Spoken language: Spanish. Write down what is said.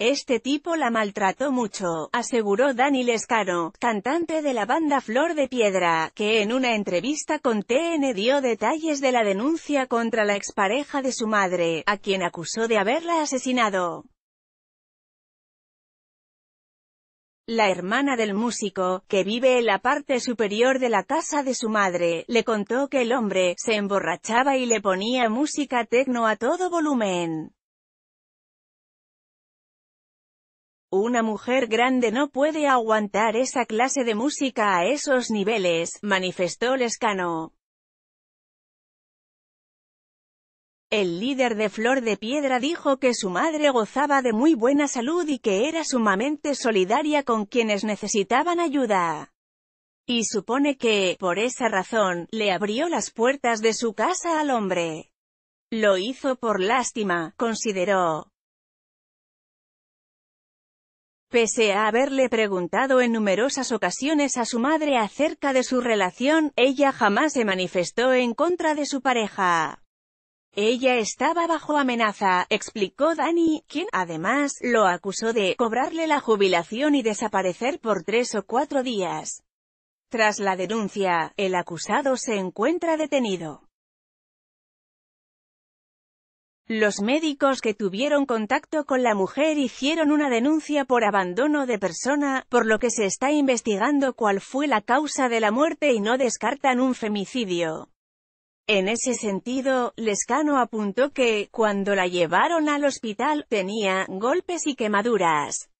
Este tipo la maltrató mucho, aseguró Daniel Escaro, cantante de la banda Flor de Piedra, que en una entrevista con TN dio detalles de la denuncia contra la expareja de su madre, a quien acusó de haberla asesinado. La hermana del músico, que vive en la parte superior de la casa de su madre, le contó que el hombre se emborrachaba y le ponía música techno a todo volumen. Una mujer grande no puede aguantar esa clase de música a esos niveles, manifestó Lescano. El líder de Flor de Piedra dijo que su madre gozaba de muy buena salud y que era sumamente solidaria con quienes necesitaban ayuda. Y supone que, por esa razón, le abrió las puertas de su casa al hombre. Lo hizo por lástima, consideró. Pese a haberle preguntado en numerosas ocasiones a su madre acerca de su relación, ella jamás se manifestó en contra de su pareja. Ella estaba bajo amenaza, explicó Dani, quien, además, lo acusó de cobrarle la jubilación y desaparecer por tres o cuatro días. Tras la denuncia, el acusado se encuentra detenido. Los médicos que tuvieron contacto con la mujer hicieron una denuncia por abandono de persona, por lo que se está investigando cuál fue la causa de la muerte y no descartan un femicidio. En ese sentido, Lescano apuntó que, cuando la llevaron al hospital, tenía golpes y quemaduras.